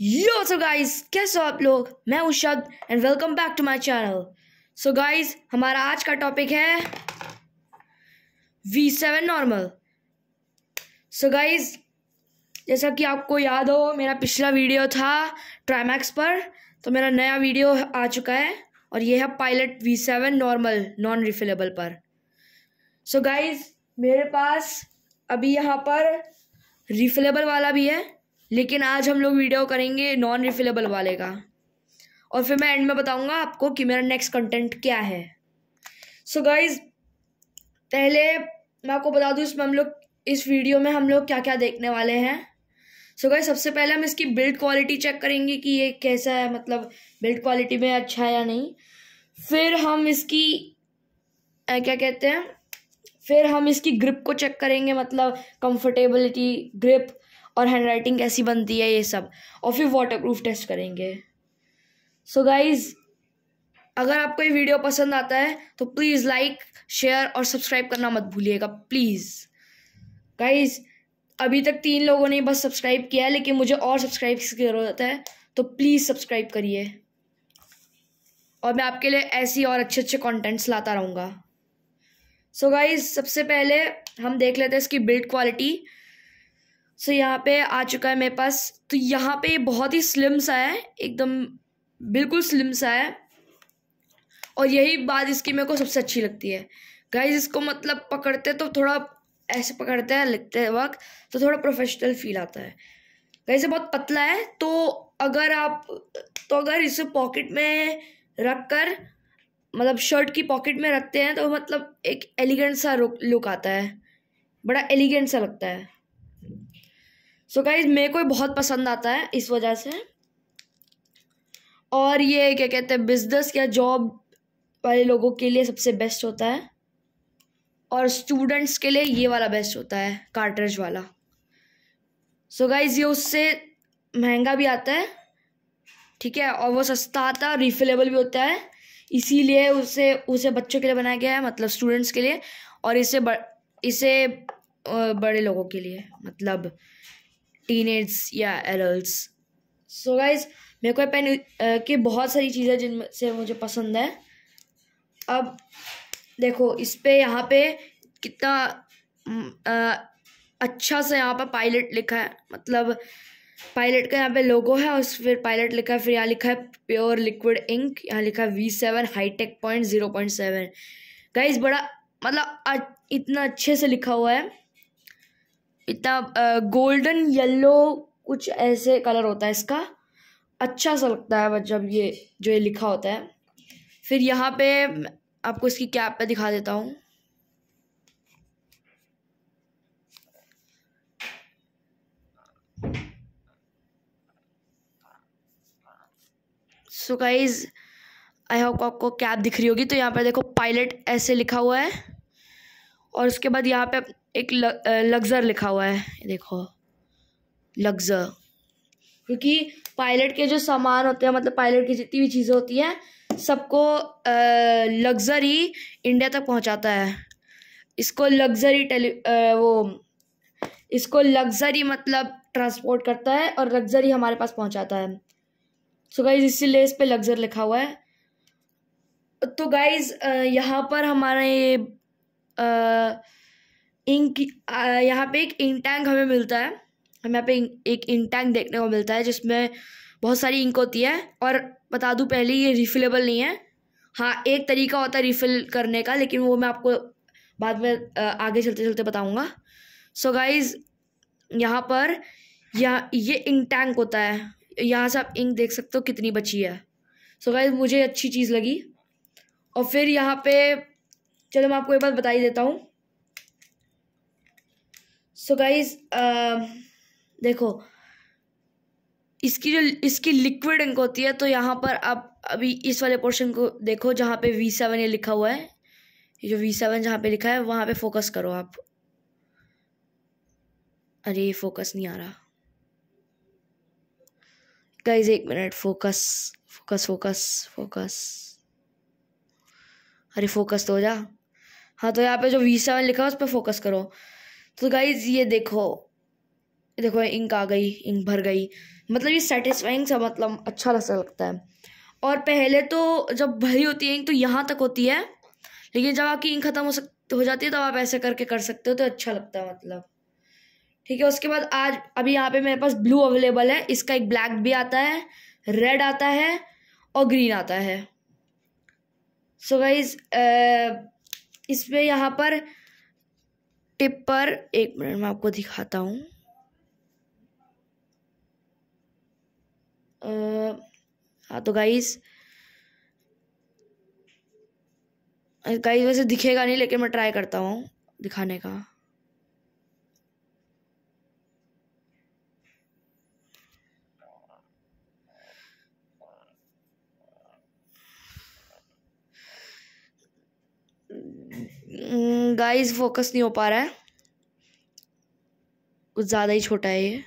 यो so guys कैसे हो आप लोग मैं हूं Shabd and welcome back to my channel so guys हमारा आज का टॉपिक है V seven normal so guys जैसा कि आपको याद हो मेरा पिछला वीडियो था ट्राइमैक्स पर तो मेरा नया वीडियो आ चुका है और ये है pilot V seven normal non refillable पर सो so गाइस मेरे पास अभी यहाँ पर रिफिलेबल वाला भी है लेकिन आज हम लोग वीडियो करेंगे नॉन रिफिलेबल वाले का और फिर मैं एंड में बताऊंगा आपको कि मेरा नेक्स्ट कंटेंट क्या है सो so गाइज पहले मैं आपको बता दूँ इसमें हम लोग इस वीडियो में हम लोग क्या क्या देखने वाले हैं सो so गाइज सबसे पहले हम इसकी बिल्ड क्वालिटी चेक करेंगे कि ये कैसा है मतलब बिल्ड क्वालिटी में अच्छा है या नहीं फिर हम इसकी आ, क्या कहते हैं फिर हम इसकी ग्रिप को चेक करेंगे मतलब कंफर्टेबिलिटी ग्रिप और हैंड राइटिंग कैसी बनती है ये सब और फिर वाटर प्रूफ टेस्ट करेंगे सो so गाइज़ अगर आपको ये वीडियो पसंद आता है तो प्लीज़ लाइक शेयर और सब्सक्राइब करना मत भूलिएगा प्लीज़ गाइज़ अभी तक तीन लोगों ने बस सब्सक्राइब किया है लेकिन मुझे और सब्सक्राइब की ज़रूरत है तो प्लीज़ सब्सक्राइब करिए और मैं आपके लिए ऐसी और अच्छे अच्छे कंटेंट्स लाता रहूँगा सो so गाइज़ सबसे पहले हम देख लेते हैं इसकी बिल्ड क्वालिटी सो यहाँ पे आ चुका है मेरे पास तो यहाँ पे बहुत ही स्लिम सा है एकदम बिल्कुल स्लिम सा है और यही बात इसकी मेरे को सबसे अच्छी लगती है गाइज इसको मतलब पकड़ते तो थोड़ा ऐसे पकड़ते हैं लिखते वक्त तो थोड़ा प्रोफेशनल फील आता है गाइज ये बहुत पतला है तो अगर आप तो अगर इसे पॉकेट में रख कर मतलब शर्ट की पॉकेट में रखते हैं तो मतलब एक एलिगेंट सा लुक आता है बड़ा एलिगेंट सा लगता है सो गाइज मेरे को बहुत पसंद आता है इस वजह से और ये क्या कहते हैं बिजनेस या जॉब वाले लोगों के लिए सबसे बेस्ट होता है और स्टूडेंट्स के लिए ये वाला बेस्ट होता है कार्टरेज वाला सो so गाइज ये उससे महंगा भी आता है ठीक है और वो सस्ता आता है रिफिलेबल भी होता है इसीलिए उसे उसे बच्चों के लिए बनाया गया है मतलब स्टूडेंट्स के लिए और इसे बड़ इसे बड़े लोगों के लिए मतलब टीनेज या एडल्ट सो गाइज मेरे को पेन की बहुत सारी चीज़ें जिन से मुझे पसंद है अब देखो इस पर यहाँ पे कितना आ, अच्छा से यहाँ पर पायलट लिखा है मतलब पायलट का यहाँ पे लोगो है और फिर पायलट लिखा है फिर यहाँ लिखा है प्योर लिक्विड इंक यहाँ लिखा है V seven hitech point zero point seven guys बड़ा मतलब इतना अच्छे से लिखा हुआ है इतना गोल्डन येलो कुछ ऐसे कलर होता है इसका अच्छा सा लगता है जब ये जो ये लिखा होता है फिर यहाँ पे आपको इसकी कैप पे दिखा देता हूँ सो गाइज आई होप आपको कैब दिख रही होगी तो यहाँ पर देखो पायलट ऐसे लिखा हुआ है और उसके बाद यहाँ पे एक लग्जर लिखा हुआ है देखो लग्जर क्योंकि पायलट के जो सामान होते हैं मतलब पायलट की जितनी भी चीज़ें होती हैं सबको लग्जर ही इंडिया तक पहुंचाता है इसको लग्जरी टेली आ, वो इसको लग्जरी मतलब ट्रांसपोर्ट करता है और लग्जरी हमारे पास पहुंचाता है सो गाइज इसीलिए इस पर लग्जर लिखा हुआ है तो गाइज यहाँ पर हमारा ये इंक यहाँ पे एक इंक टैंक हमें मिलता है हमें यहाँ पे एक इंक टैंक देखने को मिलता है जिसमें बहुत सारी इंक होती है और बता दूँ पहले ये रिफिलेबल नहीं है हाँ एक तरीका होता है रिफ़िल करने का लेकिन वो मैं आपको बाद में आगे चलते चलते बताऊँगा सो गाइज यहाँ पर यहाँ ये इंक टैंक होता है यहाँ से आप इंक देख सकते हो कितनी बची है सो so गाइज मुझे अच्छी चीज़ लगी और फिर यहाँ पे चलो मैं आपको एक बात बता ही देता हूँ सो so गाइज uh, देखो इसकी जो इसकी लिक्विड इंक होती है तो यहाँ पर आप अभी इस वाले पोर्शन को देखो जहाँ पे वी सेवन ये लिखा हुआ है ये जो वी सेवन जहाँ पर लिखा है वहाँ पे फोकस करो आप अरे फोकस नहीं आ रहा गाइज एक minute focus focus focus focus अरे फोकस तो हो जा हाँ तो यहाँ पे जो वी सेवन लिखा है उस पर फोकस करो तो गाइज ये देखो ये देखो इंक आ गई इंक भर गई मतलब ये सेटिस्फाइंग सा मतलब अच्छा लगता है और पहले तो जब भरी होती है इंक तो यहाँ तक होती है लेकिन जब आपकी इंक ख़त्म हो सक हो जाती है तब तो आप ऐसे करके कर सकते हो तो अच्छा लगता है मतलब ठीक है उसके बाद आज अभी यहाँ पे मेरे पास ब्लू अवेलेबल है इसका एक ब्लैक भी आता है रेड आता है और ग्रीन आता है सो so गाइज इसमें यहाँ पर टिप पर एक मिनट मैं आपको दिखाता हूँ हाँ तो गाइस गाइस वैसे दिखेगा नहीं लेकिन मैं ट्राई करता हूँ दिखाने का गाइस फोकस नहीं हो पा रहा है कुछ ज़्यादा ही छोटा है ये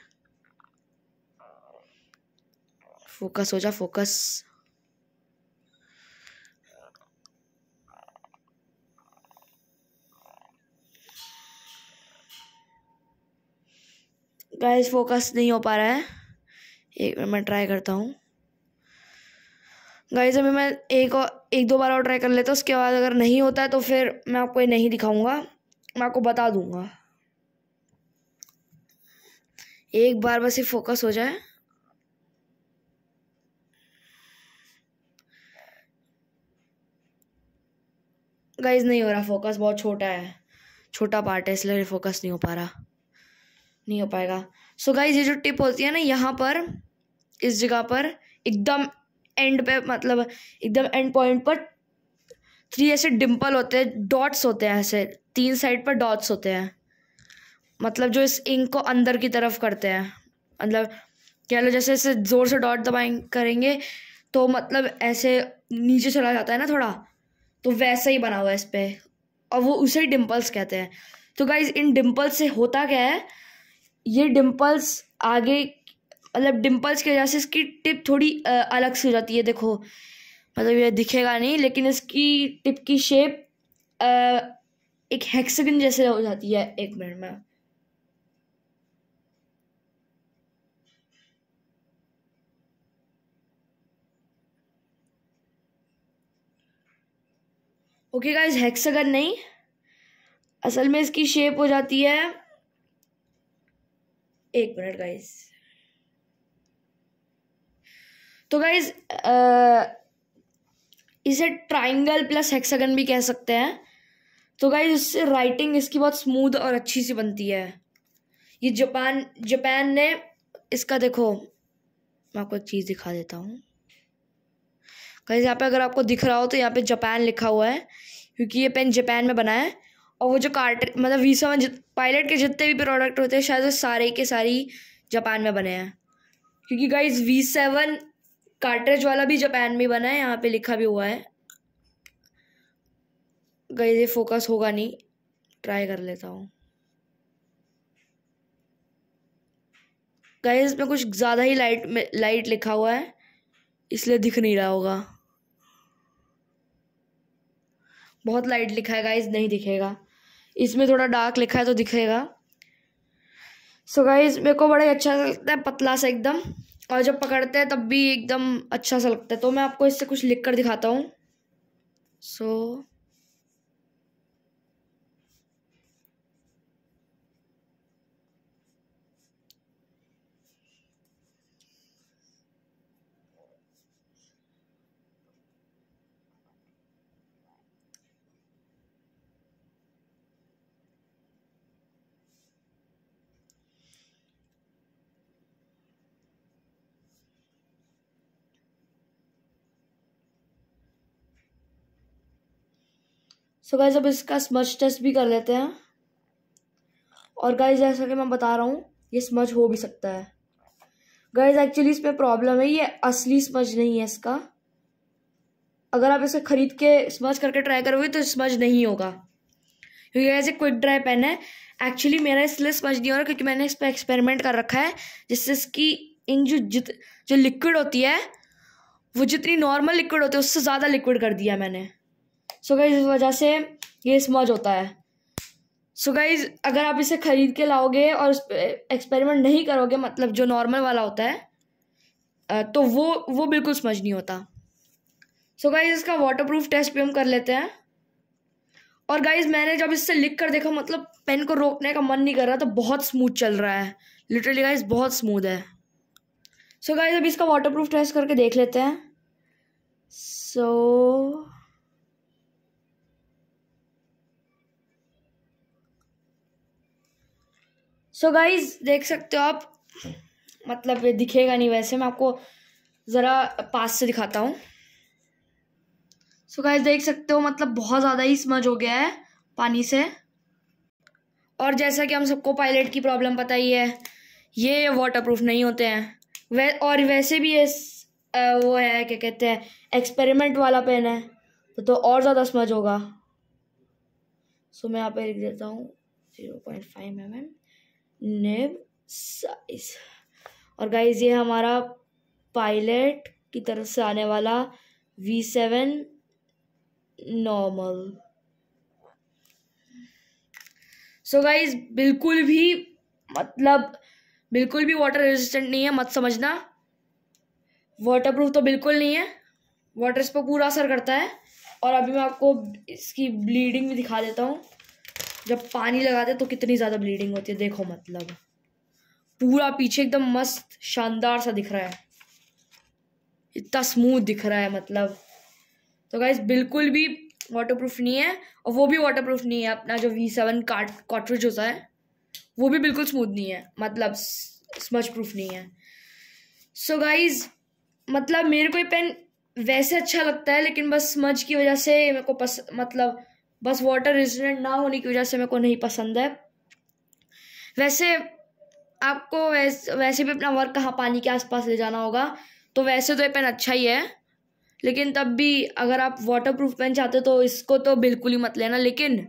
फोकस हो जा फोकस गाइस फोकस नहीं हो पा रहा है एक बार मैं ट्राई करता हूँ गाइज अभी मैं एक और एक दो बार और ट्राई कर लेता हूँ उसके बाद अगर नहीं होता है तो फिर मैं आपको ये नहीं दिखाऊंगा मैं आपको बता दूंगा एक बार बस ये फोकस हो जाए गाइज नहीं हो रहा फोकस बहुत छोटा है छोटा पार्ट है इसलिए फोकस नहीं हो पा रहा नहीं हो पाएगा सो so गाइज ये जो टिप होती है ना यहाँ पर इस जगह पर एकदम एंड पे मतलब एकदम एंड पॉइंट पर थ्री ऐसे डिम्पल होते हैं डॉट्स होते हैं ऐसे तीन साइड पर डॉट्स होते हैं मतलब जो इस इंक को अंदर की तरफ करते हैं मतलब कह लो जैसे ऐसे ज़ोर से डॉट दबाएंगे करेंगे तो मतलब ऐसे नीचे चला जाता है ना थोड़ा तो वैसा ही बना हुआ है इस पर और वो उसे ही डिम्पल्स कहते हैं तो गाइज इन डिम्पल्स से होता क्या है ये डिम्पल्स आगे मतलब डिम्पल्स की वजह से इसकी टिप थोड़ी अलग सी हो जाती है देखो मतलब ये दिखेगा नहीं लेकिन इसकी टिप की शेप एक हेक्सागन जैसे हो जाती है एक मिनट में ओके गाइस हेक्सागन नहीं असल में इसकी शेप हो जाती है एक मिनट गाइस तो गाइज इसे ट्राइंगल प्लस हेक्सागन भी कह सकते हैं तो गाइज इससे राइटिंग इसकी बहुत स्मूथ और अच्छी सी बनती है ये जापान जापान ने इसका देखो मैं आपको एक चीज़ दिखा देता हूँ गाइज यहाँ पे अगर आपको दिख रहा हो तो यहाँ पे जापान लिखा हुआ है क्योंकि ये पेन जापान में बना है और वो जो कार्ट मतलब वीसा में पायलट के जितने भी प्रोडक्ट होते हैं शायद वो सारे के सारी जापान में बने हैं क्योंकि गाइज वी सेवन कार्ट्रेज वाला भी जापान में बना है यहाँ पे लिखा भी हुआ है गई ये फोकस होगा नहीं ट्राई कर लेता हूँ गए इसमें कुछ ज़्यादा ही लाइट में लाइट लिखा हुआ है इसलिए दिख नहीं रहा होगा बहुत लाइट लिखा है गाइज नहीं दिखेगा इसमें थोड़ा डार्क लिखा है तो दिखेगा सो so गाइज मेरे को बड़ा अच्छा लगता है पतला सा एकदम और जब पकड़ते हैं तब भी एकदम अच्छा सा लगता है तो मैं आपको इससे कुछ लिख कर दिखाता हूँ सो so, सो गाइज अब इसका स्मच टेस्ट भी कर लेते हैं और गाइज जैसा कि मैं बता रहा हूँ ये स्मच हो भी सकता है गाइज एक्चुअली इसमें प्रॉब्लम है ये असली स्मच नहीं है इसका अगर आप इसे ख़रीद के स्मच करके ट्राई करोगे तो स्मच नहीं होगा क्योंकि गाइज एक क्विक ड्राई पेन है एक्चुअली मेरा इसलिए स्मच नहीं हो रहा क्योंकि मैंने इस पर एक्सपेरिमेंट कर रखा है जिससे इसकी इन जो जित जो लिक्विड होती है वो जितनी नॉर्मल लिक्विड होती है उससे ज़्यादा लिक्विड कर दिया मैंने सो गाइज इस वजह से ये स्मज होता है सो so गाइज अगर आप इसे ख़रीद के लाओगे और एक्सपेरिमेंट नहीं करोगे मतलब जो नॉर्मल वाला होता है तो वो वो बिल्कुल समझ नहीं होता सो so गाइज इसका वाटर प्रूफ टेस्ट भी हम कर लेते हैं और गाइज मैंने जब इससे लिख कर देखा मतलब पेन को रोकने का मन नहीं कर रहा तो बहुत स्मूथ चल रहा है लिटरली गाइज बहुत स्मूथ है सो so गाइज अब इसका वाटर प्रूफ टेस्ट करके देख लेते हैं so so... so so guys देख सकते हो आप मतलब ये दिखेगा नहीं वैसे मैं आपको ज़रा पास से दिखाता हूँ सो so गाइज देख सकते हो मतलब बहुत ज़्यादा ही स्मज हो गया है पानी से और जैसा कि हम सबको पायलट की प्रॉब्लम पता ही है ये वाटर प्रूफ नहीं होते हैं वै और वैसे भी ये वो है क्या कहते हैं एक्सपेरिमेंट वाला पेन है तो, तो और ज़्यादा स्मज होगा सो so, मैं यहाँ पे लिख देता हूँ zero point five M M nib size और गाइज ये हमारा पायलट की तरफ से आने वाला V seven normal so guys बिल्कुल भी मतलब बिल्कुल भी वाटर रेजिस्टेंट नहीं है मत समझना वाटर प्रूफ तो बिल्कुल नहीं है वाटर इस पर पूरा असर करता है और अभी मैं आपको इसकी ब्लीडिंग भी दिखा देता हूँ जब पानी लगाते तो कितनी ज़्यादा ब्लीडिंग होती है देखो मतलब पूरा पीछे एकदम मस्त शानदार सा दिख रहा है इतना स्मूथ दिख रहा है मतलब तो गाइज बिल्कुल भी वाटर प्रूफ नहीं है और वो भी वाटर प्रूफ नहीं है अपना जो वी सेवन कार्ट कॉटरेज होता है वो भी बिल्कुल स्मूथ नहीं है मतलब स्मच प्रूफ नहीं है सो so गाइज मतलब मेरे को ये पेन वैसे अच्छा लगता है लेकिन बस स्मच की वजह से मेरे को पस मतलब बस वाटर रेजिडेंट ना होने की वजह से मेरे को नहीं पसंद है वैसे आपको वैसे वैसे भी अपना वर्क कहाँ पानी के आसपास ले जाना होगा तो वैसे तो ये पेन अच्छा ही है लेकिन तब भी अगर आप वाटर प्रूफ पेन चाहते हो तो इसको तो बिल्कुल ही मत लेना लेकिन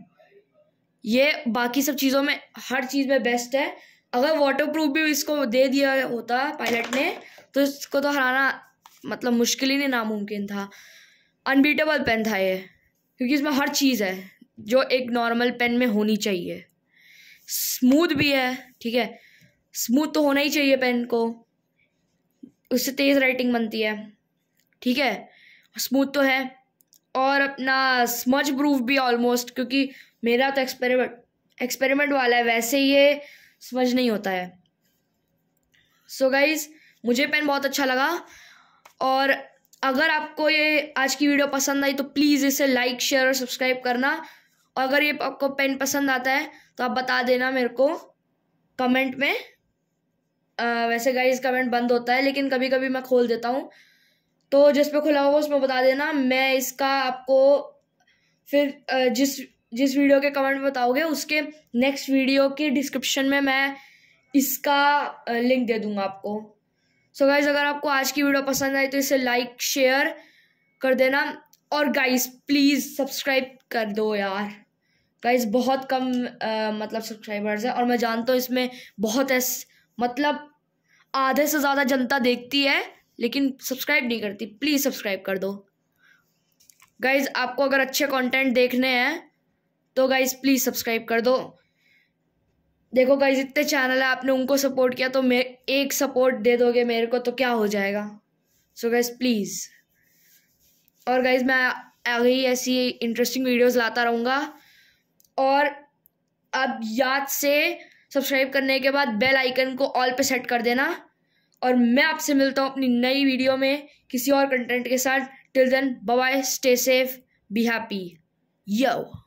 ये बाकी सब चीज़ों में हर चीज़ में बेस्ट है अगर वाटर प्रूफ भी इसको दे दिया होता पायलट ने तो इसको तो हराना मतलब मुश्किल ही नहीं नामुमकिन था अनबीटेबल पेन था ये क्योंकि इसमें हर चीज़ है जो एक नॉर्मल पेन में होनी चाहिए स्मूथ भी है ठीक है स्मूथ तो होना ही चाहिए पेन को उससे तेज़ राइटिंग बनती है ठीक है स्मूथ तो है और अपना स्मच प्रूफ भी ऑलमोस्ट क्योंकि मेरा तो एक्सपेरिमेंट एक्सपेरिमेंट वाला है वैसे ये स्मज नहीं होता है सो so गाइज मुझे पेन बहुत अच्छा लगा और अगर आपको ये आज की वीडियो पसंद आई तो प्लीज़ इसे लाइक शेयर और सब्सक्राइब करना और अगर ये आपको पेन पसंद आता है तो आप बता देना मेरे को कमेंट में आ, वैसे गाइज कमेंट बंद होता है लेकिन कभी कभी मैं खोल देता हूँ तो जिस पे खुला होगा उसमें बता देना मैं इसका आपको फिर जिस जिस वीडियो के कमेंट में बताओगे उसके नेक्स्ट वीडियो के डिस्क्रिप्शन में मैं इसका लिंक दे दूंगा आपको सो so गाइज अगर आपको आज की वीडियो पसंद आई तो इसे लाइक शेयर कर देना और गाइज प्लीज़ सब्सक्राइब कर दो यार गाइज बहुत कम आ, मतलब सब्सक्राइबर्स है और मैं जानता हूँ इसमें बहुत ऐसा मतलब आधे से ज़्यादा जनता देखती है लेकिन सब्सक्राइब नहीं करती प्लीज़ सब्सक्राइब कर दो गाइज आपको अगर अच्छे कंटेंट देखने हैं तो गाइज प्लीज़ सब्सक्राइब कर दो देखो गाइज इतने चैनल है आपने उनको सपोर्ट किया तो मैं एक सपोर्ट दे दोगे मेरे को तो क्या हो जाएगा सो गाइज प्लीज़ और गाइज मैं आगे ही ऐसी इंटरेस्टिंग वीडियोस लाता रहूँगा और अब याद से सब्सक्राइब करने के बाद बेल आइकन को ऑल पे सेट कर देना और मैं आपसे मिलता हूँ अपनी नई वीडियो में किसी और कंटेंट के साथ till then bye stay safe be happy yo